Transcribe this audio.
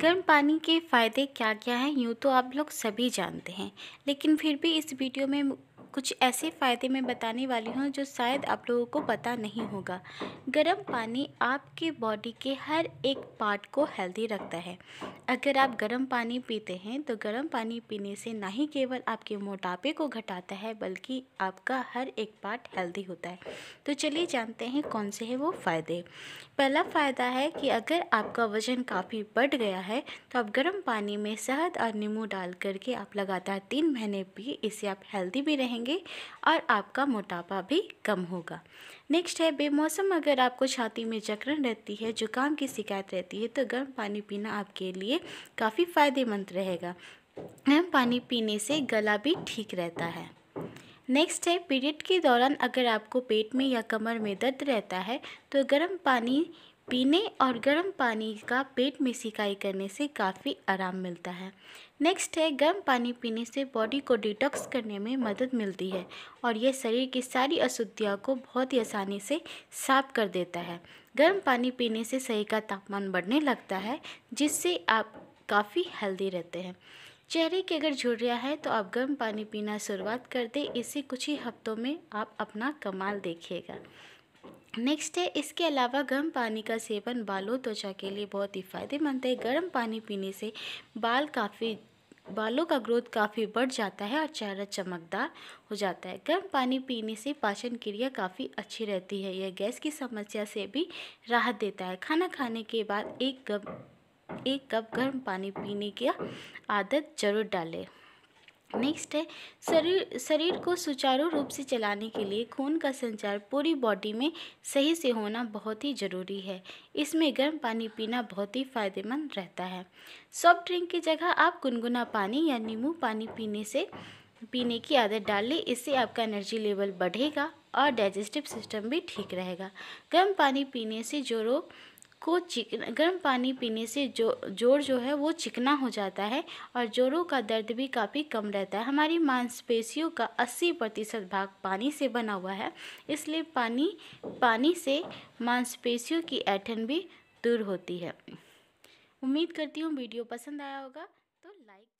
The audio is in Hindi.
गर्म पानी के फ़ायदे क्या क्या हैं यूँ तो आप लोग सभी जानते हैं लेकिन फिर भी इस वीडियो में कुछ ऐसे फ़ायदे मैं बताने वाली हूँ जो शायद आप लोगों को पता नहीं होगा गर्म पानी आपके बॉडी के हर एक पार्ट को हेल्दी रखता है अगर आप गर्म पानी पीते हैं तो गर्म पानी पीने से ना ही केवल आपके मोटापे को घटाता है बल्कि आपका हर एक पार्ट हेल्दी होता है तो चलिए जानते हैं कौन से हैं वो फ़ायदे पहला फ़ायदा है कि अगर आपका वज़न काफ़ी बढ़ गया है तो आप गर्म पानी में शहद और नींबू डाल करके आप लगातार तीन महीने पिए इससे आप हेल्दी भी रहें रहेंगे और आपका मोटापा भी कम होगा नेक्स्ट है बेमौसम अगर आपको छाती में जकड़न रहती है जुकाम की शिकायत रहती है तो गर्म पानी पीना आपके लिए काफ़ी फ़ायदेमंद रहेगा गर्म पानी पीने से गला भी ठीक रहता है नेक्स्ट है पीरियड के दौरान अगर आपको पेट में या कमर में दर्द रहता है तो गर्म पानी पीने और गर्म पानी का पेट में सिकाई करने से काफ़ी आराम मिलता है नेक्स्ट है गर्म पानी पीने से बॉडी को डिटॉक्स करने में मदद मिलती है और यह शरीर की सारी अशुद्धियों को बहुत ही आसानी से साफ कर देता है गर्म पानी पीने से शरीर का तापमान बढ़ने लगता है जिससे आप काफ़ी हेल्दी रहते हैं चेहरे की अगर रहा है तो आप गर्म पानी पीना शुरुआत कर दें इससे कुछ ही हफ्तों में आप अपना कमाल देखिएगा नेक्स्ट है इसके अलावा गर्म पानी का सेवन बालों त्वचा के लिए बहुत ही फायदेमंद है गर्म पानी पीने से बाल काफ़ी बालों का ग्रोथ काफ़ी बढ़ जाता है और चेहरा चमकदार हो जाता है गर्म पानी पीने से पाचन क्रिया काफ़ी अच्छी रहती है यह गैस की समस्या से भी राहत देता है खाना खाने के बाद एक कप एक कप गर्म पानी पीने की आदत जरूर डालें नेक्स्ट है शरीर शरीर को सुचारू रूप से चलाने के लिए खून का संचार पूरी बॉडी में सही से होना बहुत ही ज़रूरी है इसमें गर्म पानी पीना बहुत ही फायदेमंद रहता है सॉफ्ट ड्रिंक की जगह आप गुनगुना पानी या नींबू पानी पीने से पीने की आदत डाल लें इससे आपका एनर्जी लेवल बढ़ेगा और डाइजेस्टिव सिस्टम भी ठीक रहेगा गर्म पानी पीने से जो रोग को चिकना गर्म पानी पीने से जो जोड़ जो है वो चिकना हो जाता है और जोड़ों का दर्द भी काफ़ी कम रहता है हमारी मांसपेशियों का 80 प्रतिशत भाग पानी से बना हुआ है इसलिए पानी पानी से मांसपेशियों की ऐठन भी दूर होती है उम्मीद करती हूँ वीडियो पसंद आया होगा तो लाइक